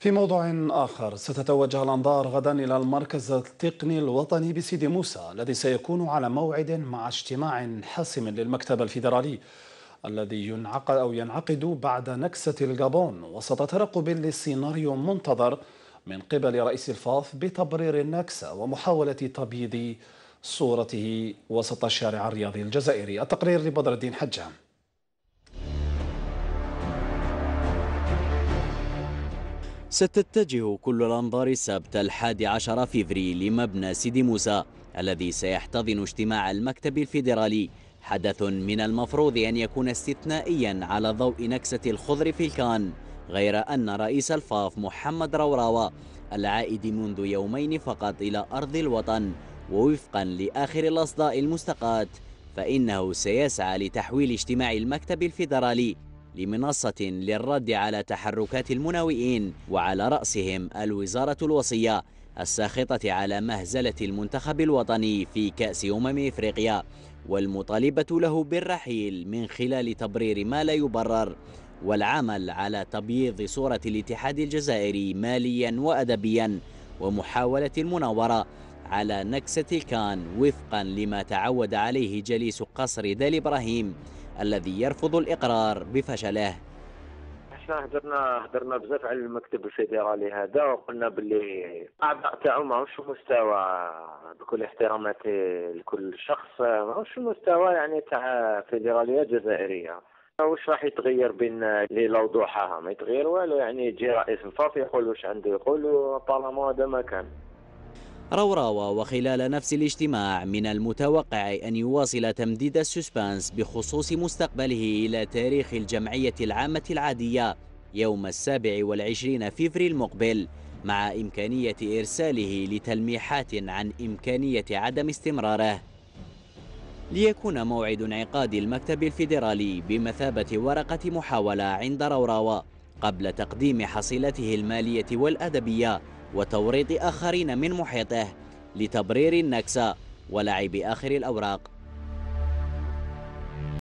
في موضوع آخر ستتوجه الأنظار غدا إلى المركز التقني الوطني بسيدي موسى الذي سيكون على موعد مع اجتماع حاسم للمكتب الفيدرالي الذي ينعقد أو ينعقد بعد نكسة الجابون وسط ترقب للسيناريو منتظر من قبل رئيس الفاف بتبرير النكسة ومحاولة تبييض صورته وسط الشارع الرياضي الجزائري التقرير لبدر الدين حجام ستتجه كل الأنظار السبت الحادي عشر فيفري لمبنى سيدي موسى الذي سيحتضن اجتماع المكتب الفيدرالي حدث من المفروض أن يكون استثنائيا على ضوء نكسة الخضر في الكان غير أن رئيس الفاف محمد روراوة العائد منذ يومين فقط إلى أرض الوطن ووفقا لآخر الأصداء المستقاة فإنه سيسعى لتحويل اجتماع المكتب الفيدرالي لمنصة للرد على تحركات المناوئين وعلى رأسهم الوزارة الوصية الساخطة على مهزلة المنتخب الوطني في كأس أمم إفريقيا والمطالبة له بالرحيل من خلال تبرير ما لا يبرر والعمل على تبييض صورة الاتحاد الجزائري ماليا وأدبيا ومحاولة المناورة على نكسة كان وفقا لما تعود عليه جليس قصر دال إبراهيم الذي يرفض الإقرار بفشله احنا هدرنا هدرنا بزاف على المكتب الفيدرالي هذا وقلنا باللي اعضاء تاعو ماهوش مستوى بكل احترامات لكل شخص ماهوش مستوى يعني تاع فيدراليه جزائريه واش راح يتغير بين ليلة وضحاها ما يتغير والو يعني يجي رئيس الفاف يقول واش عنده يقول بارلمان هذا ما كان روراوا وخلال نفس الاجتماع من المتوقع أن يواصل تمديد السسبانس بخصوص مستقبله إلى تاريخ الجمعية العامة العادية يوم السابع والعشرين فيفري المقبل مع إمكانية إرساله لتلميحات عن إمكانية عدم استمراره ليكون موعد انعقاد المكتب الفيدرالي بمثابة ورقة محاولة عند روراوا قبل تقديم حصيلته المالية والأدبية وتوريط آخرين من محيطه لتبرير النكسة ولعب آخر الأوراق